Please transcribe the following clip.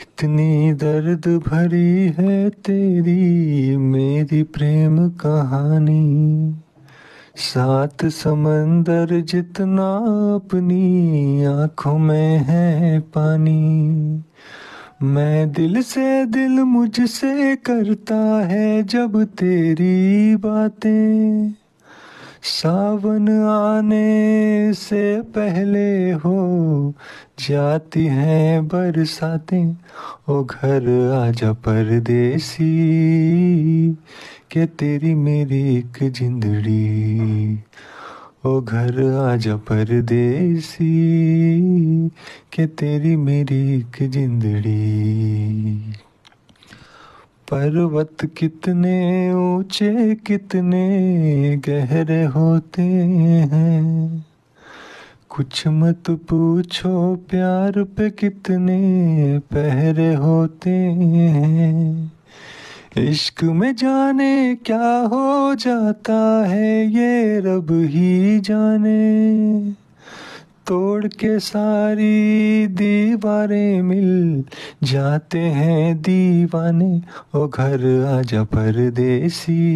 कितनी दर्द भरी है तेरी मेरी प्रेम कहानी सात समंदर जितना अपनी आंखों में है पानी मैं दिल से दिल मुझसे करता है जब तेरी बातें सावन आने से पहले हो जाती हैं बरसातें ओ घर आजा परदेसी के तेरी मेरी एक जिंदड़ी ओ घर आजा परदेसी के तेरी मेरी एक जिंदड़ी पर्वत कितने ऊंचे कितने गहरे होते हैं कुछ मत पूछो प्यार पे कितने पहरे होते हैं इश्क में जाने क्या हो जाता है ये रब ही जाने तोड़ के सारी दीवारें मिल जाते हैं दीवाने ओ घर आजा परदेसी